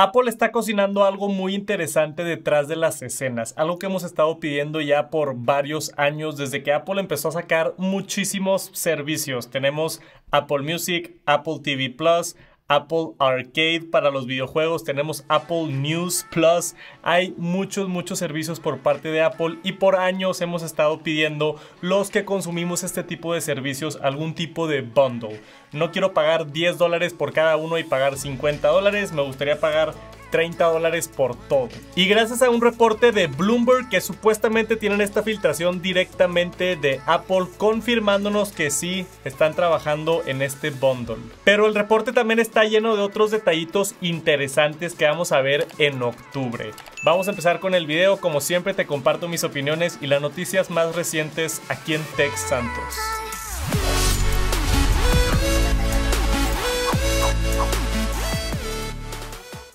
Apple está cocinando algo muy interesante detrás de las escenas, algo que hemos estado pidiendo ya por varios años desde que Apple empezó a sacar muchísimos servicios. Tenemos Apple Music, Apple TV Plus, Apple Arcade para los videojuegos, tenemos Apple News Plus, hay muchos, muchos servicios por parte de Apple y por años hemos estado pidiendo los que consumimos este tipo de servicios algún tipo de bundle. No quiero pagar 10 dólares por cada uno y pagar 50 dólares, me gustaría pagar 30 dólares por todo. Y gracias a un reporte de Bloomberg que supuestamente tienen esta filtración directamente de Apple confirmándonos que sí están trabajando en este bundle. Pero el reporte también está lleno de otros detallitos interesantes que vamos a ver en octubre. Vamos a empezar con el video, como siempre te comparto mis opiniones y las noticias más recientes aquí en Tech Santos.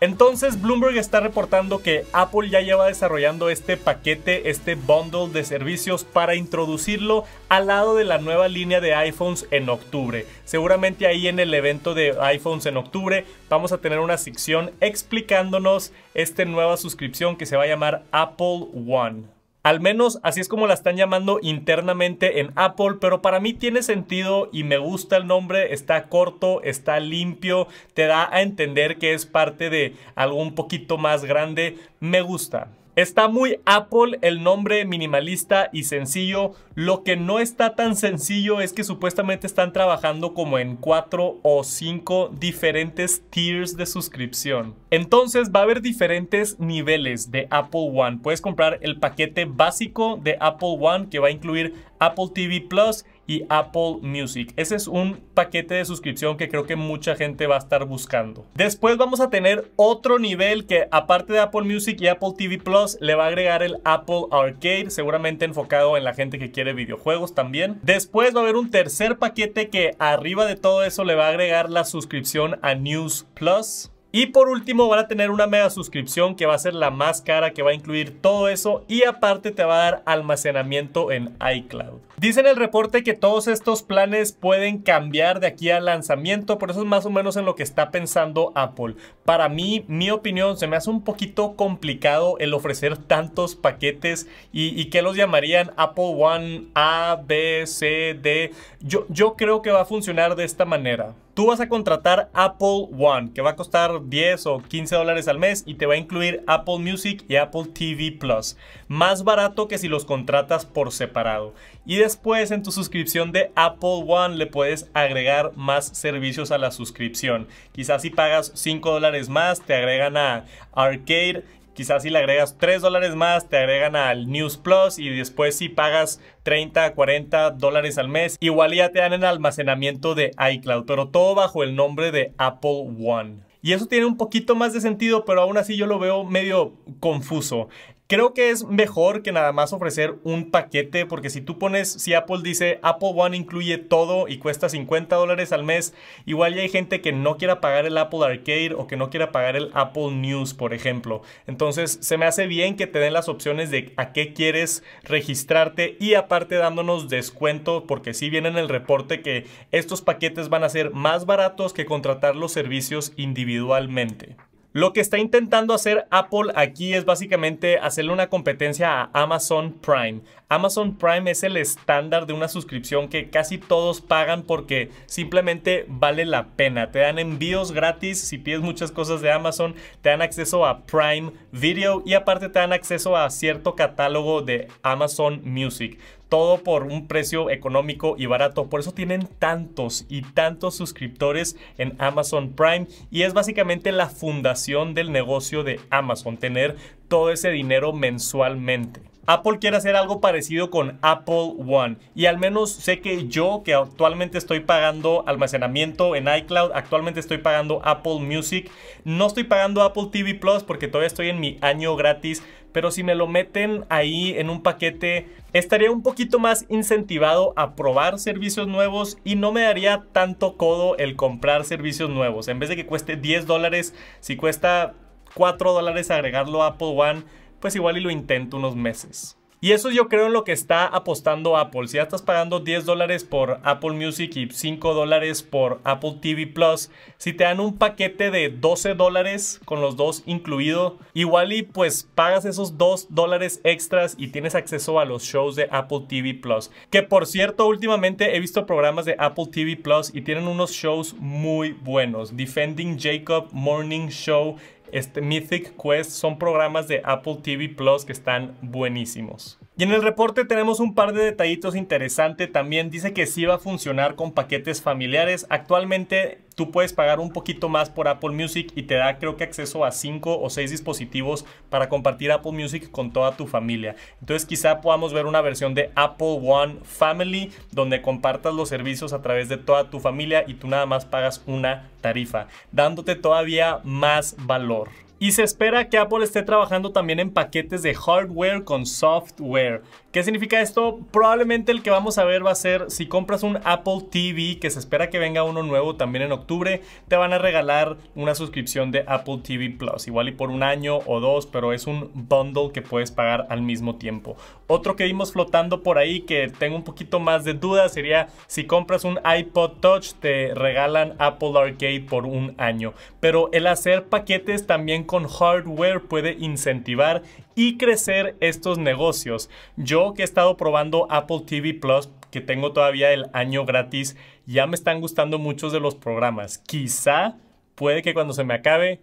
Entonces Bloomberg está reportando que Apple ya lleva desarrollando este paquete, este bundle de servicios para introducirlo al lado de la nueva línea de iPhones en octubre. Seguramente ahí en el evento de iPhones en octubre vamos a tener una sección explicándonos esta nueva suscripción que se va a llamar Apple One. Al menos así es como la están llamando internamente en Apple, pero para mí tiene sentido y me gusta el nombre, está corto, está limpio, te da a entender que es parte de algo un poquito más grande, me gusta. Está muy Apple el nombre minimalista y sencillo. Lo que no está tan sencillo es que supuestamente están trabajando como en cuatro o cinco diferentes tiers de suscripción. Entonces va a haber diferentes niveles de Apple One. Puedes comprar el paquete básico de Apple One que va a incluir Apple TV Plus y Apple Music. Ese es un paquete de suscripción que creo que mucha gente va a estar buscando. Después vamos a tener otro nivel que aparte de Apple Music y Apple TV Plus le va a agregar el Apple Arcade, seguramente enfocado en la gente que quiere videojuegos también. Después va a haber un tercer paquete que arriba de todo eso le va a agregar la suscripción a News Plus. Y por último van a tener una mega suscripción que va a ser la más cara que va a incluir todo eso y aparte te va a dar almacenamiento en iCloud. Dice en el reporte que todos estos planes pueden cambiar de aquí al lanzamiento, por eso es más o menos en lo que está pensando Apple. Para mí, mi opinión, se me hace un poquito complicado el ofrecer tantos paquetes y, que los llamarían Apple One A, B, C, D. Yo, yo creo que va a funcionar de esta manera. Tú vas a contratar Apple One, que va a costar 10 o 15 dólares al mes y te va a incluir Apple Music y Apple TV Plus. Más barato que si los contratas por separado. Y después en tu suscripción de Apple One le puedes agregar más servicios a la suscripción. Quizás si pagas 5 dólares más, te agregan a Arcade Quizás si le agregas 3 dólares más, te agregan al News Plus y después si pagas 30, 40 dólares al mes, igual ya te dan en almacenamiento de iCloud, pero todo bajo el nombre de Apple One. Y eso tiene un poquito más de sentido, pero aún así yo lo veo medio confuso. Creo que es mejor que nada más ofrecer un paquete, porque si tú pones, si Apple dice Apple One incluye todo y cuesta 50 dólares al mes, igual ya hay gente que no quiera pagar el Apple Arcade o que no quiera pagar el Apple News, por ejemplo. Entonces, se me hace bien que te den las opciones de a qué quieres registrarte y aparte dándonos descuento, porque si sí viene en el reporte que estos paquetes van a ser más baratos que contratar los servicios individualmente. Lo que está intentando hacer Apple aquí es básicamente hacerle una competencia a Amazon Prime. Amazon Prime es el estándar de una suscripción que casi todos pagan porque simplemente vale la pena. Te dan envíos gratis si pides muchas cosas de Amazon, te dan acceso a Prime Video y aparte te dan acceso a cierto catálogo de Amazon Music todo por un precio económico y barato. Por eso tienen tantos y tantos suscriptores en Amazon Prime y es básicamente la fundación del negocio de Amazon, tener todo ese dinero mensualmente. Apple quiere hacer algo parecido con Apple One. Y al menos sé que yo, que actualmente estoy pagando almacenamiento en iCloud, actualmente estoy pagando Apple Music, no estoy pagando Apple TV Plus porque todavía estoy en mi año gratis pero si me lo meten ahí en un paquete, estaría un poquito más incentivado a probar servicios nuevos y no me daría tanto codo el comprar servicios nuevos. En vez de que cueste 10 dólares, si cuesta 4 dólares agregarlo a Apple One, pues igual y lo intento unos meses. Y eso yo creo en lo que está apostando Apple. Si ya estás pagando 10 dólares por Apple Music y 5 dólares por Apple TV Plus, si te dan un paquete de 12 dólares con los dos incluido, igual y pues pagas esos 2 dólares extras y tienes acceso a los shows de Apple TV Plus. Que por cierto, últimamente he visto programas de Apple TV Plus y tienen unos shows muy buenos. Defending Jacob, Morning Show, este Mythic Quest son programas de Apple TV Plus que están buenísimos. Y en el reporte tenemos un par de detallitos interesantes. También dice que sí va a funcionar con paquetes familiares. Actualmente tú puedes pagar un poquito más por Apple Music y te da creo que acceso a 5 o 6 dispositivos para compartir Apple Music con toda tu familia. Entonces quizá podamos ver una versión de Apple One Family donde compartas los servicios a través de toda tu familia y tú nada más pagas una tarifa, dándote todavía más valor. Y se espera que Apple esté trabajando también en paquetes de hardware con software. ¿Qué significa esto? Probablemente el que vamos a ver va a ser si compras un Apple TV, que se espera que venga uno nuevo también en octubre, te van a regalar una suscripción de Apple TV Plus, igual y por un año o dos, pero es un bundle que puedes pagar al mismo tiempo. Otro que vimos flotando por ahí que tengo un poquito más de duda sería si compras un iPod Touch te regalan Apple Arcade por un año, pero el hacer paquetes también con hardware puede incentivar y crecer estos negocios. Yo que he estado probando Apple TV Plus, que tengo todavía el año gratis, ya me están gustando muchos de los programas. Quizá puede que cuando se me acabe,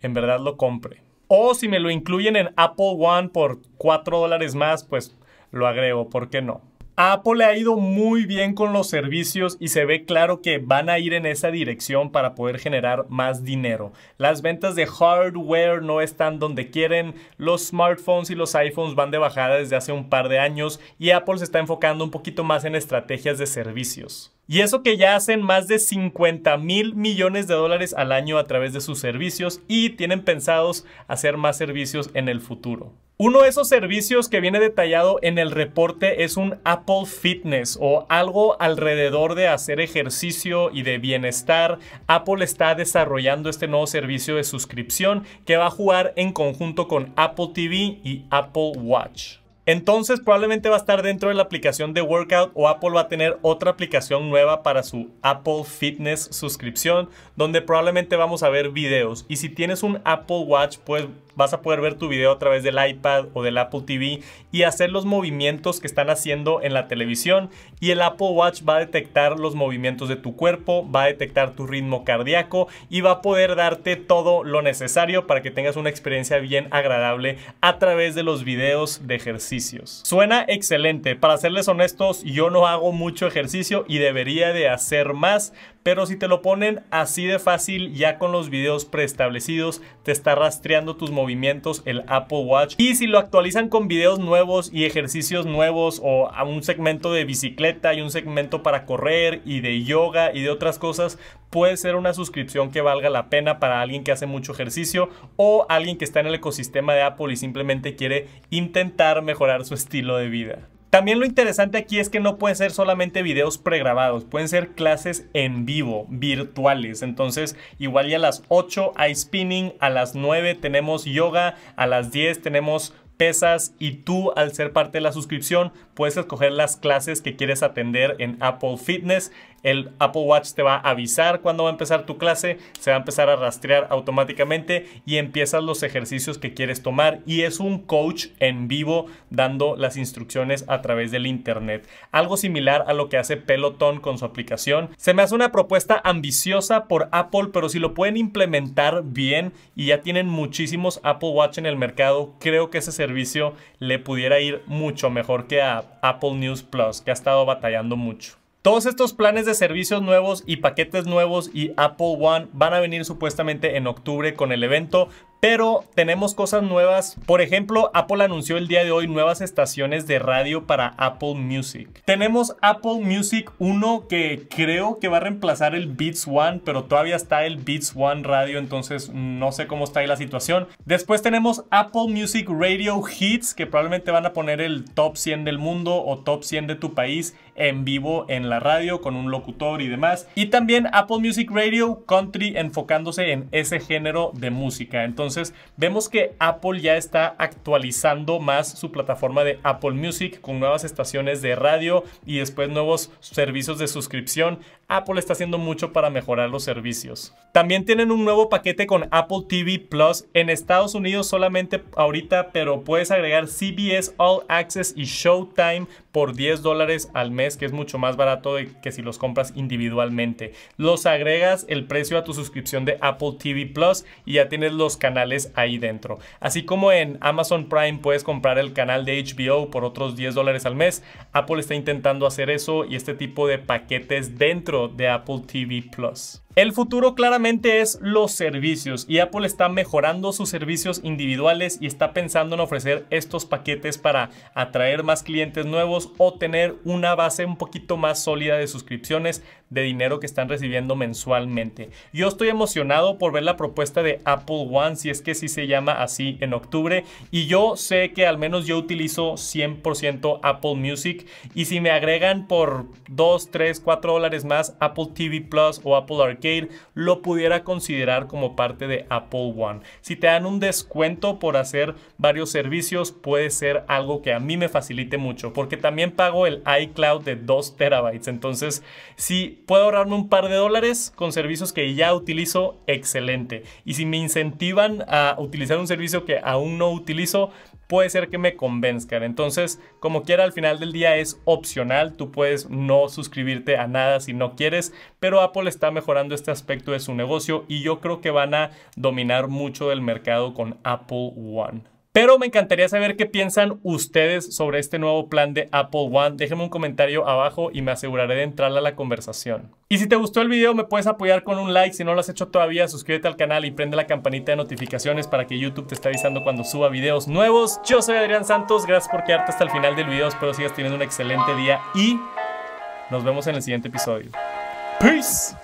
en verdad lo compre. O si me lo incluyen en Apple One por 4 dólares más, pues lo agrego, ¿por qué no? Apple ha ido muy bien con los servicios y se ve claro que van a ir en esa dirección para poder generar más dinero. Las ventas de hardware no están donde quieren, los smartphones y los iPhones van de bajada desde hace un par de años y Apple se está enfocando un poquito más en estrategias de servicios. Y eso que ya hacen más de 50 mil millones de dólares al año a través de sus servicios y tienen pensados hacer más servicios en el futuro. Uno de esos servicios que viene detallado en el reporte es un Apple Fitness o algo alrededor de hacer ejercicio y de bienestar. Apple está desarrollando este nuevo servicio de suscripción que va a jugar en conjunto con Apple TV y Apple Watch. Entonces probablemente va a estar dentro de la aplicación de Workout o Apple va a tener otra aplicación nueva para su Apple Fitness suscripción donde probablemente vamos a ver videos. Y si tienes un Apple Watch pues vas a poder ver tu video a través del iPad o del Apple TV y hacer los movimientos que están haciendo en la televisión y el Apple Watch va a detectar los movimientos de tu cuerpo, va a detectar tu ritmo cardíaco y va a poder darte todo lo necesario para que tengas una experiencia bien agradable a través de los videos de ejercicio Suena excelente. Para serles honestos, yo no hago mucho ejercicio y debería de hacer más, pero si te lo ponen así de fácil, ya con los videos preestablecidos, te está rastreando tus movimientos el Apple Watch. Y si lo actualizan con videos nuevos y ejercicios nuevos o a un segmento de bicicleta y un segmento para correr y de yoga y de otras cosas, puede ser una suscripción que valga la pena para alguien que hace mucho ejercicio o alguien que está en el ecosistema de Apple y simplemente quiere intentar mejorar su estilo de vida. También lo interesante aquí es que no pueden ser solamente videos pregrabados, pueden ser clases en vivo, virtuales. Entonces, igual ya a las 8 hay spinning, a las 9 tenemos yoga, a las 10 tenemos pesas y tú al ser parte de la suscripción puedes escoger las clases que quieres atender en Apple Fitness el Apple Watch te va a avisar cuando va a empezar tu clase, se va a empezar a rastrear automáticamente y empiezas los ejercicios que quieres tomar y es un coach en vivo dando las instrucciones a través del internet. Algo similar a lo que hace Peloton con su aplicación. Se me hace una propuesta ambiciosa por Apple, pero si lo pueden implementar bien y ya tienen muchísimos Apple Watch en el mercado, creo que ese servicio le pudiera ir mucho mejor que a Apple News Plus, que ha estado batallando mucho. Todos estos planes de servicios nuevos y paquetes nuevos y Apple One van a venir supuestamente en octubre con el evento, pero tenemos cosas nuevas. Por ejemplo, Apple anunció el día de hoy nuevas estaciones de radio para Apple Music. Tenemos Apple Music 1 que creo que va a reemplazar el Beats One, pero todavía está el Beats One Radio, entonces no sé cómo está ahí la situación. Después tenemos Apple Music Radio Hits, que probablemente van a poner el top 100 del mundo o top 100 de tu país en vivo en la radio con un locutor y demás. Y también Apple Music Radio Country enfocándose en ese género de música. Entonces, entonces vemos que Apple ya está actualizando más su plataforma de Apple Music con nuevas estaciones de radio y después nuevos servicios de suscripción. Apple está haciendo mucho para mejorar los servicios. También tienen un nuevo paquete con Apple TV Plus en Estados Unidos solamente ahorita, pero puedes agregar CBS All Access y Showtime por 10 dólares al mes, que es mucho más barato que si los compras individualmente. Los agregas el precio a tu suscripción de Apple TV Plus y ya tienes los canales ahí dentro. Así como en Amazon Prime puedes comprar el canal de HBO por otros 10 dólares al mes, Apple está intentando hacer eso y este tipo de paquetes dentro de Apple TV Plus. El futuro claramente es los servicios y Apple está mejorando sus servicios individuales y está pensando en ofrecer estos paquetes para atraer más clientes nuevos o tener una base un poquito más sólida de suscripciones de dinero que están recibiendo mensualmente. Yo estoy emocionado por ver la propuesta de Apple One, si es que sí se llama así en octubre, y yo sé que al menos yo utilizo 100% Apple Music y si me agregan por 2, 3, 4 dólares más Apple TV Plus o Apple Arcade, lo pudiera considerar como parte de Apple One. Si te dan un descuento por hacer varios servicios, puede ser algo que a mí me facilite mucho, porque también pago el iCloud de 2 terabytes. Entonces, si puedo ahorrarme un par de dólares con servicios que ya utilizo, excelente. Y si me incentivan a utilizar un servicio que aún no utilizo, puede ser que me convenzcan. Entonces, como quiera, al final del día es opcional. Tú puedes no suscribirte a nada si no quieres, pero Apple está mejorando este aspecto de su negocio y yo creo que van a dominar mucho del mercado con Apple One. Pero me encantaría saber qué piensan ustedes sobre este nuevo plan de Apple One. Déjenme un comentario abajo y me aseguraré de entrar a la conversación. Y si te gustó el video me puedes apoyar con un like. Si no lo has hecho todavía, suscríbete al canal y prende la campanita de notificaciones para que YouTube te esté avisando cuando suba videos nuevos. Yo soy Adrián Santos, gracias por quedarte hasta el final del video. Espero sigas teniendo un excelente día y nos vemos en el siguiente episodio. Peace.